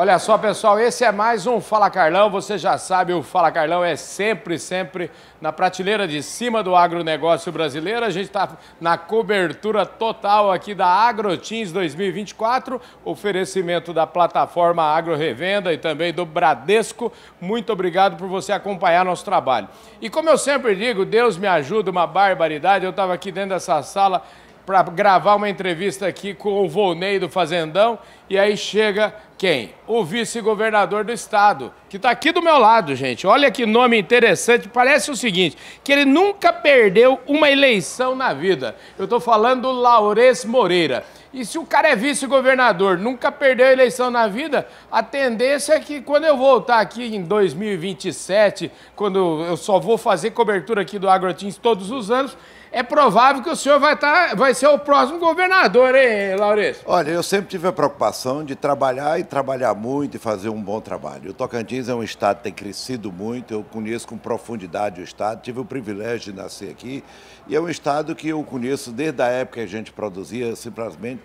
Olha só, pessoal, esse é mais um Fala Carlão. Você já sabe, o Fala Carlão é sempre, sempre na prateleira de cima do agronegócio brasileiro. A gente está na cobertura total aqui da AgroTins 2024, oferecimento da plataforma Agro Revenda e também do Bradesco. Muito obrigado por você acompanhar nosso trabalho. E como eu sempre digo, Deus me ajuda, uma barbaridade. Eu estava aqui dentro dessa sala para gravar uma entrevista aqui com o Volney do Fazendão. E aí chega quem? O vice-governador do estado, que está aqui do meu lado, gente. Olha que nome interessante. Parece o seguinte, que ele nunca perdeu uma eleição na vida. Eu estou falando do Moreira. E se o cara é vice-governador, nunca perdeu a eleição na vida, a tendência é que quando eu voltar aqui em 2027, quando eu só vou fazer cobertura aqui do AgroTins todos os anos, é provável que o senhor vai, tá, vai ser o próximo governador, hein, Laurence? Olha, eu sempre tive a preocupação de trabalhar e trabalhar muito e fazer um bom trabalho. O Tocantins é um estado que tem crescido muito, eu conheço com profundidade o estado, tive o privilégio de nascer aqui e é um estado que eu conheço desde a época que a gente produzia simplesmente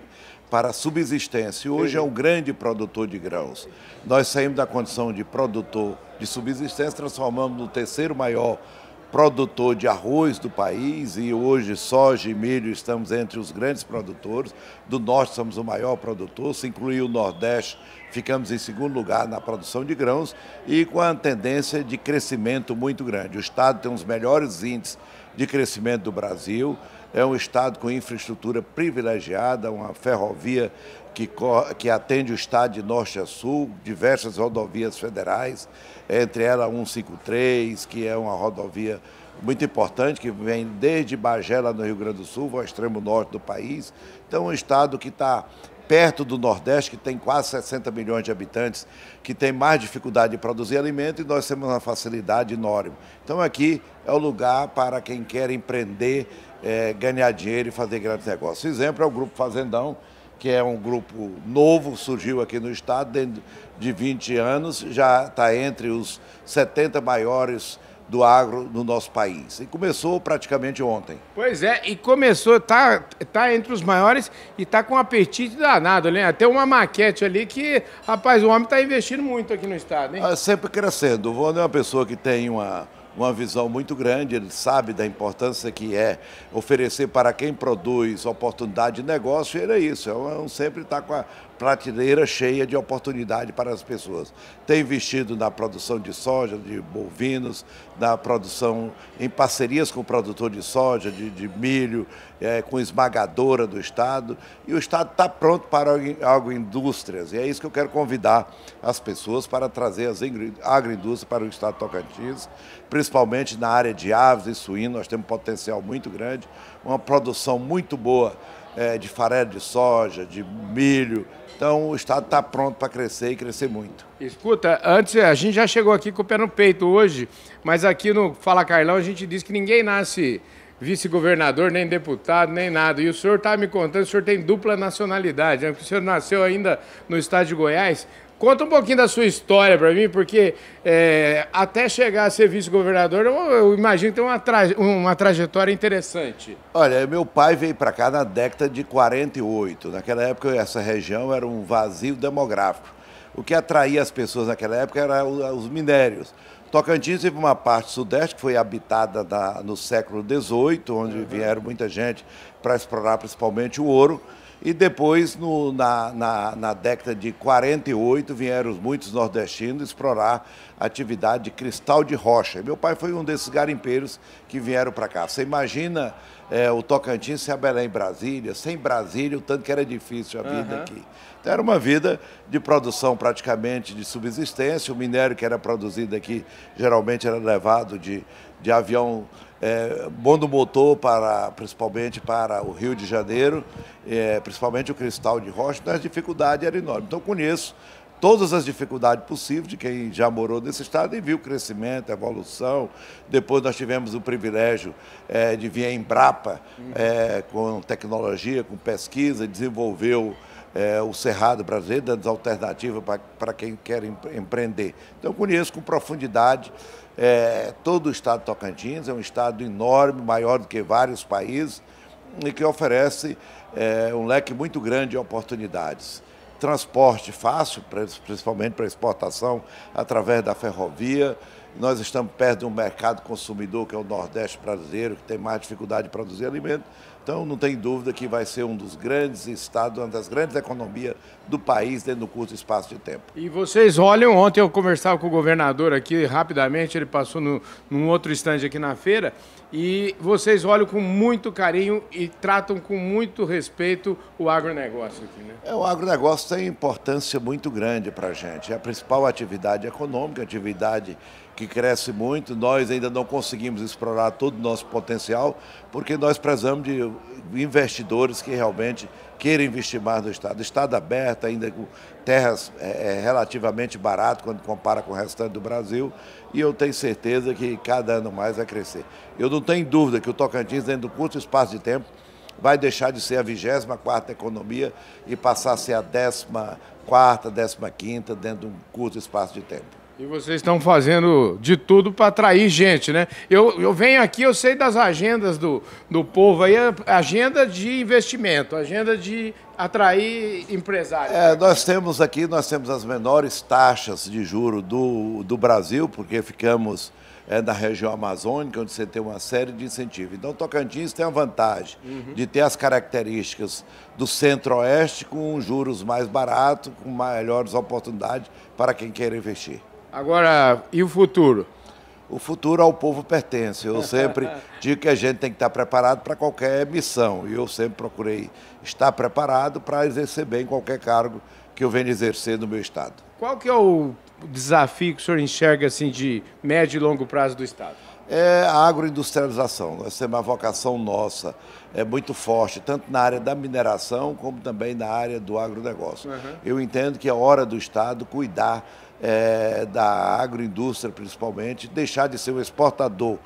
para subsistência. hoje é um grande produtor de grãos. Nós saímos da condição de produtor de subsistência, transformamos no terceiro maior produtor produtor de arroz do país e hoje soja e milho estamos entre os grandes produtores. Do norte somos o maior produtor, se incluir o Nordeste, ficamos em segundo lugar na produção de grãos e com a tendência de crescimento muito grande. O estado tem os melhores índices de crescimento do Brasil, é um estado com infraestrutura privilegiada, uma ferrovia que, que atende o estado de norte a sul, diversas rodovias federais, entre elas 153, que é uma rodovia muito importante, que vem desde Bagela, no Rio Grande do Sul, ao extremo norte do país. Então, é um estado que está perto do Nordeste, que tem quase 60 milhões de habitantes, que tem mais dificuldade de produzir alimento e nós temos uma facilidade enorme. Então aqui é o lugar para quem quer empreender, é, ganhar dinheiro e fazer grandes negócios. Exemplo é o Grupo Fazendão, que é um grupo novo, surgiu aqui no estado, dentro de 20 anos, já está entre os 70 maiores do agro no nosso país. E começou praticamente ontem. Pois é, e começou, tá, tá entre os maiores e tá com um apetite danado, né? Até uma maquete ali que, rapaz, o homem tá investindo muito aqui no estado, hein? É sempre crescendo. O Wanda é uma pessoa que tem uma, uma visão muito grande, ele sabe da importância que é oferecer para quem produz oportunidade de negócio, e ele é isso, é um, é sempre está com a, prateleira cheia de oportunidade para as pessoas. Tem investido na produção de soja, de bovinos, na produção em parcerias com o produtor de soja, de, de milho, é, com esmagadora do Estado. E o Estado está pronto para agroindústrias. E é isso que eu quero convidar as pessoas para trazer as agroindústrias para o Estado de Tocantins, principalmente na área de aves e suíno. Nós temos um potencial muito grande, uma produção muito boa é, de farelo de soja, de milho. Então o Estado está pronto para crescer e crescer muito. Escuta, antes é, a gente já chegou aqui com o pé no peito hoje, mas aqui no Fala Carlão a gente diz que ninguém nasce vice-governador, nem deputado, nem nada. E o senhor está me contando, o senhor tem dupla nacionalidade, né? o senhor nasceu ainda no estado de Goiás, Conta um pouquinho da sua história para mim, porque é, até chegar a ser vice-governador, eu, eu, imagino que tem uma, uma trajetória interessante. Olha, meu pai veio para cá na década de 48. Naquela época, essa região era um vazio demográfico. O que atraía as pessoas naquela época eram os minérios. Tocantins teve uma parte sudeste que foi habitada na, no século XVIII, onde uhum. vieram muita gente para explorar principalmente o ouro. E depois, no, na, na, na década de 48, vieram muitos nordestinos explorar a atividade de cristal de rocha. Meu pai foi um desses garimpeiros que vieram para cá. Você imagina é, o Tocantins sem a Belém Brasília, sem Brasília, o tanto que era difícil a vida uhum. aqui. Então, era uma vida de produção praticamente de subsistência. O minério que era produzido aqui geralmente era levado de, de avião é, bom do motor para, principalmente para o Rio de Janeiro, é, principalmente o cristal de rocha, então a dificuldade era enorme. Então conheço todas as dificuldades possíveis de quem já morou nesse estado e viu o crescimento, a evolução. Depois nós tivemos o privilégio é, de vir a Embrapa é, com tecnologia, com pesquisa, desenvolveu é, o Cerrado brasileiro, dando alternativas para quem quer empreender. Então, conheço com profundidade é, todo o estado de Tocantins, é um estado enorme, maior do que vários países, e que oferece é, um leque muito grande de oportunidades. Transporte fácil, principalmente para exportação, através da ferrovia. Nós estamos perto de um mercado consumidor, que é o Nordeste brasileiro, que tem mais dificuldade de produzir alimento então, não tem dúvida que vai ser um dos grandes estados, uma das grandes economias do país dentro do curto espaço de tempo. E vocês olham, ontem eu conversava com o governador aqui rapidamente, ele passou no, num outro estande aqui na feira, e vocês olham com muito carinho e tratam com muito respeito o agronegócio aqui, né? É, o agronegócio tem importância muito grande para a gente. É a principal atividade econômica, atividade que cresce muito, nós ainda não conseguimos explorar todo o nosso potencial, porque nós precisamos de investidores que realmente queiram investir mais no Estado. Estado aberto, ainda com terras é, é, relativamente barato quando compara com o restante do Brasil, e eu tenho certeza que cada ano mais vai crescer. Eu não tenho dúvida que o Tocantins, dentro do curto espaço de tempo, vai deixar de ser a 24 economia e passar a ser a 14, 15 dentro de um curto espaço de tempo. E vocês estão fazendo de tudo para atrair gente, né? Eu, eu venho aqui, eu sei das agendas do, do povo aí, agenda de investimento, agenda de atrair empresários. É, nós temos aqui, nós temos as menores taxas de juro do, do Brasil, porque ficamos é, na região amazônica, onde você tem uma série de incentivos. Então, Tocantins tem a vantagem uhum. de ter as características do centro-oeste com juros mais baratos, com melhores oportunidades para quem quer investir. Agora, e o futuro? O futuro ao povo pertence. Eu sempre digo que a gente tem que estar preparado para qualquer missão. E eu sempre procurei estar preparado para exercer bem qualquer cargo que eu venha exercer no meu Estado. Qual que é o desafio que o senhor enxerga assim, de médio e longo prazo do Estado? É a agroindustrialização. Essa é uma vocação nossa, é muito forte, tanto na área da mineração como também na área do agronegócio. Uhum. Eu entendo que é hora do Estado cuidar é, da agroindústria, principalmente, deixar de ser um exportador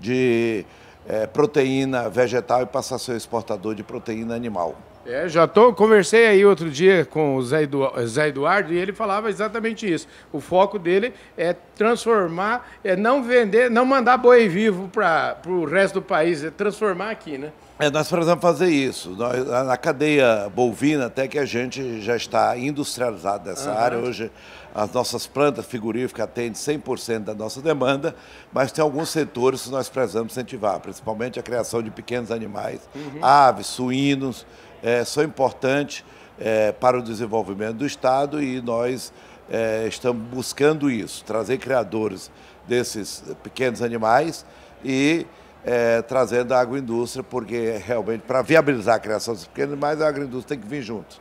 de é, proteína vegetal e passar a ser um exportador de proteína animal. É, já tô, conversei aí outro dia com o Zé, Edu, Zé Eduardo e ele falava exatamente isso. O foco dele é transformar, é não vender, não mandar boi vivo para o resto do país, é transformar aqui, né? É, nós precisamos fazer isso. Nós, na cadeia bovina, até que a gente já está industrializado nessa uhum. área. Hoje, as nossas plantas frigoríficas atendem 100% da nossa demanda, mas tem alguns setores que nós precisamos incentivar, principalmente a criação de pequenos animais, uhum. aves, suínos, é, são importantes é, para o desenvolvimento do Estado e nós é, estamos buscando isso, trazer criadores desses pequenos animais e é, trazendo a agroindústria, porque é realmente para viabilizar a criação desses pequenos animais, a agroindústria tem que vir junto.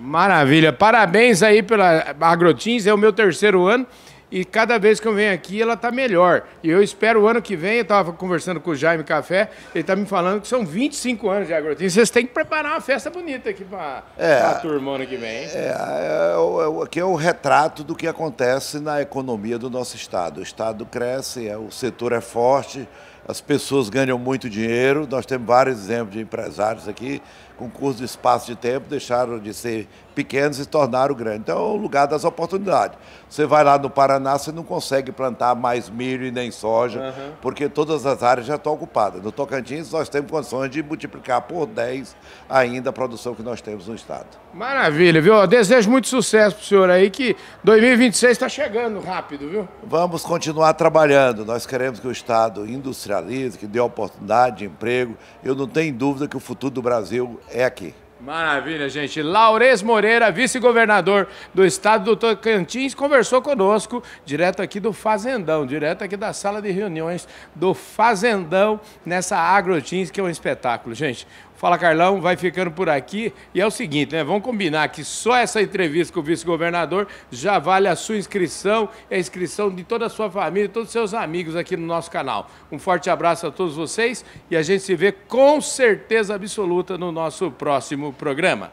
Maravilha, parabéns aí pela Agrotins, é o meu terceiro ano e cada vez que eu venho aqui ela está melhor. E eu espero o ano que vem, eu estava conversando com o Jaime Café, ele está me falando que são 25 anos de agrotim. Vocês têm que preparar uma festa bonita aqui para é, a turma ano que vem. É, é, é aqui é o retrato do que acontece na economia do nosso Estado. O Estado cresce, é, o setor é forte, as pessoas ganham muito dinheiro. Nós temos vários exemplos de empresários aqui, com curso de espaço de tempo, deixaram de ser pequenos e tornaram grandes. Então, é o lugar das oportunidades. Você vai lá no Paraná, você não consegue plantar mais milho e nem soja, uhum. porque todas as áreas já estão ocupadas. No Tocantins, nós temos condições de multiplicar por 10 ainda a produção que nós temos no estado. Maravilha, viu? Eu desejo muito sucesso para o senhor aí, que 2026 está chegando rápido, viu? Vamos continuar trabalhando. Nós queremos que o estado industrial que dê oportunidade de emprego. Eu não tenho dúvida que o futuro do Brasil é aqui. Maravilha, gente. Laures Moreira, vice-governador do estado do Tocantins, conversou conosco direto aqui do Fazendão, direto aqui da sala de reuniões do Fazendão, nessa AgroTins, que é um espetáculo, gente. Fala Carlão, vai ficando por aqui. E é o seguinte, né? Vamos combinar que só essa entrevista com o vice-governador já vale a sua inscrição e a inscrição de toda a sua família, todos os seus amigos aqui no nosso canal. Um forte abraço a todos vocês e a gente se vê com certeza absoluta no nosso próximo programa.